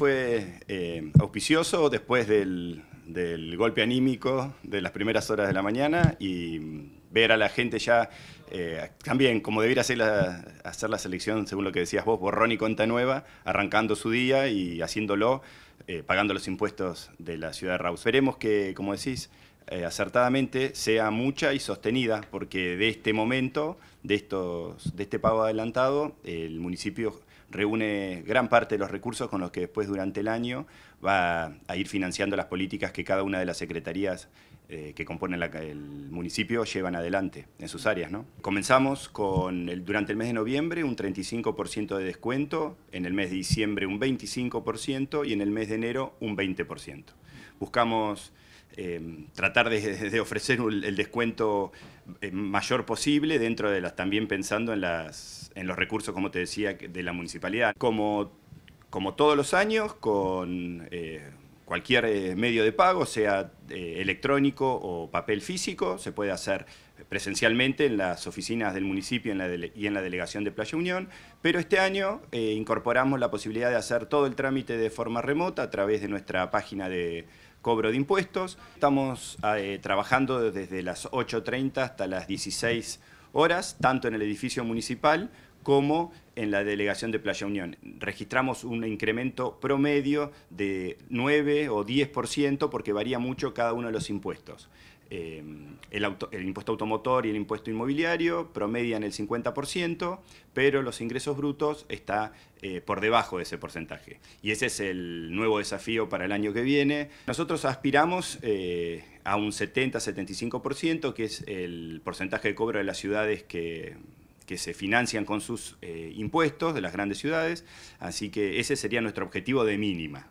fue eh, auspicioso después del, golpe anímico de las primeras horas de la mañana y ver a la gente ya eh, también, como debiera hacer la, hacer la selección, según lo que decías vos, borrón y cuenta nueva, arrancando su día y haciéndolo, eh, pagando los impuestos de la ciudad de Raus. Veremos que, como decís, eh, acertadamente sea mucha y sostenida, porque de este momento, de, estos, de este pago adelantado, el municipio reúne gran parte de los recursos con los que después durante el año va a ir financiando las políticas que cada una de las secretarías eh, que componen el municipio llevan adelante en sus áreas. ¿no? Comenzamos con el, durante el mes de noviembre un 35% de descuento, en el mes de diciembre un 25% y en el mes de enero un 20%. Buscamos Em, tratar de, ofrecer el descuento eh, mayor posible dentro de las, también pensando en, las, en los recursos, como te decía, de la municipalidad. Como, como todos los años, con... Eh, cualquier eh, medio de pago, sea eh, electrónico o papel físico, se puede hacer presencialmente en las oficinas del municipio y en la delegación de Playa Unión, pero este año eh, incorporamos la posibilidad de hacer todo el trámite de forma remota a través de nuestra página de cobro de impuestos. Estamos ah, trabajando desde las 8.30 hasta las 16 horas, tanto en el edificio municipal como en la delegación de Playa Unión. Registramos un incremento promedio de 9 o 10% porque varía mucho cada uno de los impuestos. Eh, el, impuesto automotor y el impuesto inmobiliario promedian el 50%, pero los ingresos brutos está eh, por debajo de ese porcentaje. Y ese es el nuevo desafío para el año que viene. Nosotros aspiramos eh, a un 70-75%, que es el porcentaje de cobro de las ciudades que que se financian con sus eh, impuestos de las grandes ciudades, así que ese sería nuestro objetivo de mínima.